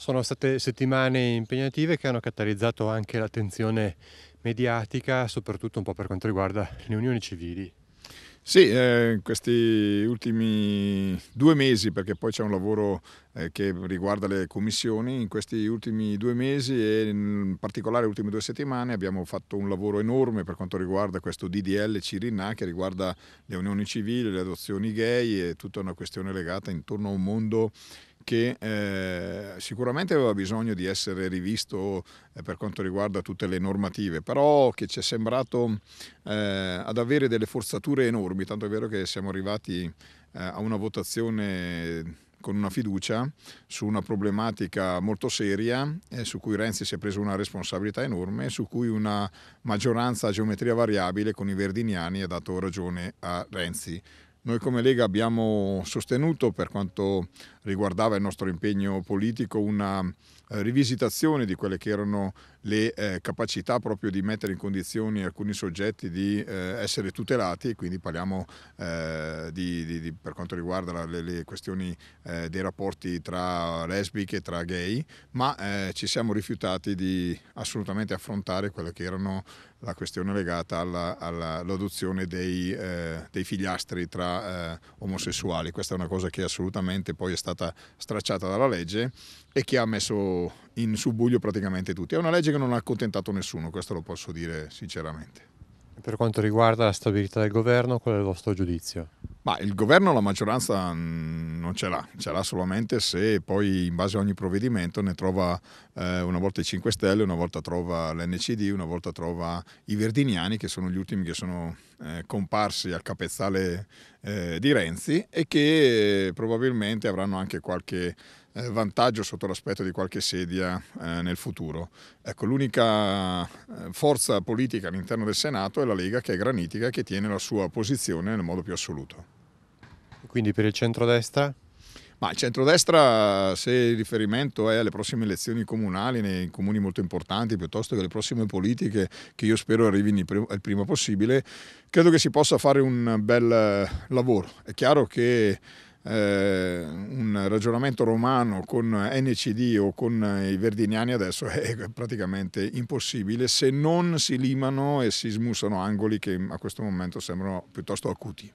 Sono state settimane impegnative che hanno catalizzato anche l'attenzione mediatica, soprattutto un po' per quanto riguarda le unioni civili. Sì, eh, questi ultimi due mesi, perché poi c'è un lavoro eh, che riguarda le commissioni, in questi ultimi due mesi e in particolare le ultime due settimane abbiamo fatto un lavoro enorme per quanto riguarda questo DDL Cirinà che riguarda le unioni civili, le adozioni gay e tutta una questione legata intorno a un mondo che eh, sicuramente aveva bisogno di essere rivisto eh, per quanto riguarda tutte le normative, però che ci è sembrato eh, ad avere delle forzature enormi, tanto è vero che siamo arrivati eh, a una votazione con una fiducia su una problematica molto seria eh, su cui Renzi si è preso una responsabilità enorme, su cui una maggioranza a geometria variabile con i verdiniani ha dato ragione a Renzi. Noi come Lega abbiamo sostenuto per quanto riguardava il nostro impegno politico una eh, rivisitazione di quelle che erano le eh, capacità proprio di mettere in condizioni alcuni soggetti di eh, essere tutelati, quindi parliamo eh, di, di, di, per quanto riguarda la, le, le, questioni eh, dei rapporti tra lesbiche e tra gay, ma eh, ci siamo rifiutati di assolutamente affrontare quella che erano la questione legata all'adozione alla, dei, dei figliastri tra eh, omosessuali. Questa è una cosa che assolutamente poi è stata stracciata dalla legge e che ha messo in subbuglio praticamente tutti. È una legge che non ha accontentato nessuno, questo lo posso dire sinceramente. Per quanto riguarda la stabilità del governo, qual è il vostro giudizio? Ma il governo la maggioranza mm, non ce l'ha, ce l'ha solamente se poi in base a ogni provvedimento ne trova eh, una volta i 5 Stelle, una volta trova l'NCD, una volta trova i Verdiniani che sono gli ultimi che sono eh, comparsi al capezzale eh, di Renzi e che eh, probabilmente avranno anche qualche eh, vantaggio sotto l'aspetto di qualche sedia eh, nel futuro. Ecco, l'unica eh, forza politica all'interno del Senato è la Lega che è granitica e che tiene la sua posizione nel modo più assoluto. Quindi per il centrodestra? Ma il centrodestra, se il riferimento è alle prossime elezioni comunali, nei comuni molto importanti, piuttosto che alle prossime politiche, che io spero arrivino il prima possibile, credo che si possa fare un bel lavoro. È chiaro che eh, un ragionamento romano con NCD o con i verdiniani adesso è praticamente impossibile se non si limano e si smussano angoli che a questo momento sembrano piuttosto acuti.